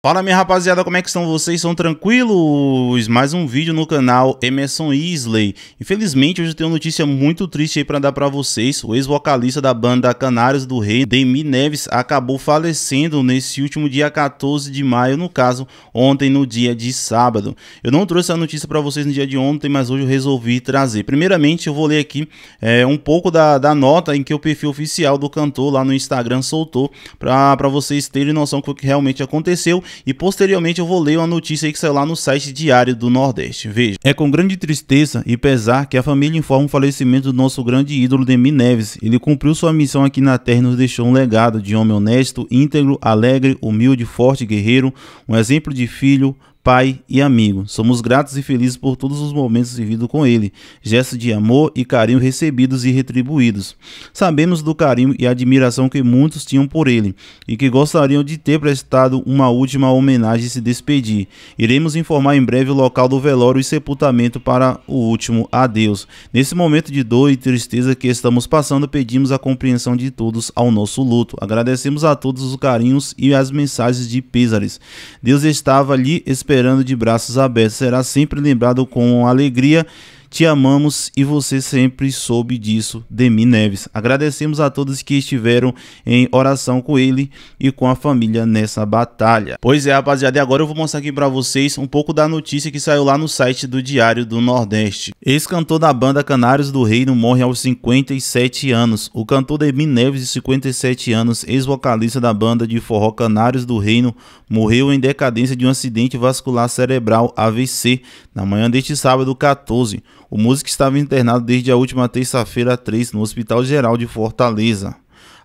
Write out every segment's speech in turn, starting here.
Fala minha rapaziada, como é que estão vocês? São tranquilos? Mais um vídeo no canal Emerson Isley. Infelizmente hoje eu tenho uma notícia muito triste aí pra dar pra vocês. O ex-vocalista da banda Canários do Rei, Demi Neves, acabou falecendo nesse último dia 14 de maio, no caso, ontem no dia de sábado. Eu não trouxe a notícia pra vocês no dia de ontem, mas hoje eu resolvi trazer. Primeiramente eu vou ler aqui é, um pouco da, da, nota em que o perfil oficial do cantor lá no Instagram soltou para pra vocês terem noção do que realmente aconteceu e posteriormente eu vou ler uma notícia que saiu lá no site Diário do Nordeste. Veja, é com grande tristeza e pesar que a família informa o falecimento do nosso grande ídolo Demi Neves. Ele cumpriu sua missão aqui na Terra e nos deixou um legado de homem honesto, íntegro, alegre, humilde, forte, guerreiro, um exemplo de filho, pai e amigo. Somos gratos e felizes por todos os momentos vividos com ele, gestos de amor e carinho recebidos e retribuídos. Sabemos do carinho e admiração que muitos tinham por ele e que gostariam de ter prestado uma última homenagem e se despedir. Iremos informar em breve o local do velório e sepultamento para o último adeus. Nesse momento de dor e tristeza que estamos passando, pedimos a compreensão de todos ao nosso luto. Agradecemos a todos os carinhos e as mensagens de pêsares. Deus estava ali esperando esperando de braços abertos. Será sempre lembrado com alegria te amamos e você sempre soube disso, Demi Neves. Agradecemos a todos que estiveram em oração com ele e com a família nessa batalha. Pois é, rapaziada, e agora eu vou mostrar aqui para vocês um pouco da notícia que saiu lá no site do Diário do Nordeste. Ex-cantor da banda Canários do Reino morre aos 57 anos. O cantor Demi Neves, de 57 anos, ex-vocalista da banda de forró Canários do Reino, morreu em decadência de um acidente vascular cerebral AVC na manhã deste sábado 14. O músico estava internado desde a última terça-feira 3 no Hospital Geral de Fortaleza.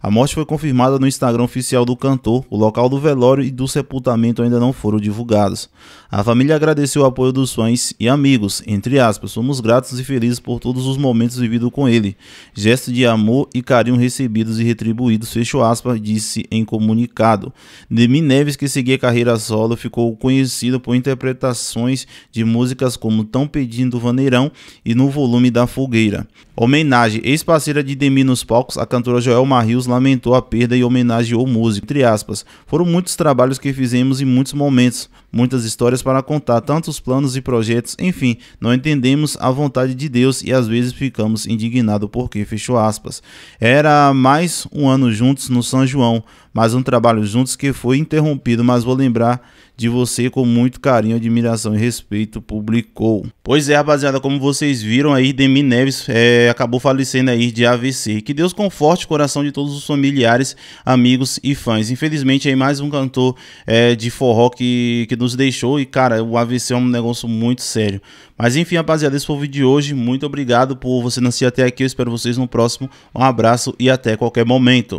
A morte foi confirmada no Instagram oficial do cantor, o local do velório e do sepultamento ainda não foram divulgados. A família agradeceu o apoio dos fãs e amigos, entre aspas, somos gratos e felizes por todos os momentos vividos com ele. Gesto de amor e carinho recebidos e retribuídos, fecho aspas, disse em comunicado. Demi Neves, que seguia carreira solo, ficou conhecido por interpretações de músicas como Tão Pedindo Vaneirão e No Volume da Fogueira. Homenagem ex-parceira de Demi nos palcos, a cantora Joel Marrios lamentou a perda e homenageou o músico, entre aspas. Foram muitos trabalhos que fizemos e muitos momentos, muitas histórias para contar, tantos planos e projetos, enfim, não entendemos a vontade de Deus e às vezes ficamos indignados porque, fechou aspas. Era mais um ano juntos no São João, mais um trabalho juntos que foi interrompido, mas vou lembrar de você com muito carinho, admiração e respeito, publicou. Pois é, rapaziada, como vocês viram aí, Demi Neves é, acabou falecendo aí de AVC. Que Deus conforte o coração de todos os familiares, amigos e fãs. Infelizmente, aí mais um cantor é, de forró que, que nos deixou e, cara, o AVC é um negócio muito sério. Mas enfim, rapaziada, esse foi o vídeo de hoje. Muito obrigado por você nascer até aqui. Eu espero vocês no próximo. Um abraço e até qualquer momento.